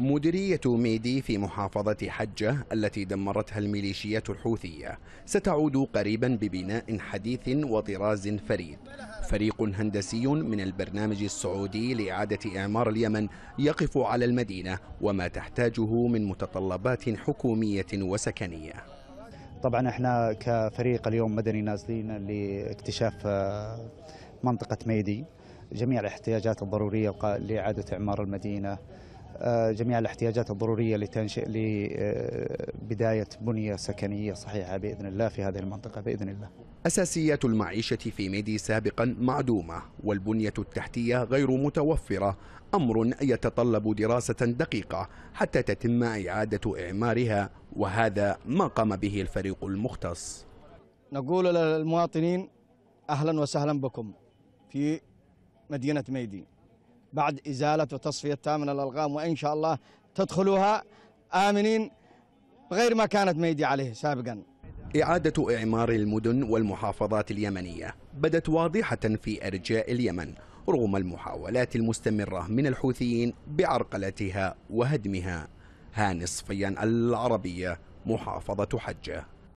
مديرية ميدي في محافظة حجة التي دمرتها الميليشيات الحوثية ستعود قريبا ببناء حديث وطراز فريد فريق هندسي من البرنامج السعودي لإعادة إعمار اليمن يقف على المدينة وما تحتاجه من متطلبات حكومية وسكنية طبعا احنا كفريق اليوم مدني نازلين لاكتشاف آه، منطقة ميدي جميع الاحتياجات الضرورية لإعادة إعمار المدينة آه، جميع الاحتياجات الضرورية لتنشئ لبداية آه، بنية سكنية صحيحة بإذن الله في هذه المنطقة بإذن الله أساسيات المعيشة في ميدي سابقا معدومة والبنية التحتية غير متوفرة أمر يتطلب دراسة دقيقة حتى تتم إعادة إعمارها وهذا ما قام به الفريق المختص نقول للمواطنين أهلا وسهلا بكم في مدينة ميدي بعد إزالة وتصفية تامة الألغام وإن شاء الله تدخلوها آمنين بغير ما كانت ميدي عليه سابقا إعادة إعمار المدن والمحافظات اليمنية بدت واضحة في أرجاء اليمن رغم المحاولات المستمرة من الحوثيين بعرقلتها وهدمها هانس صفيان العربية محافظة حجة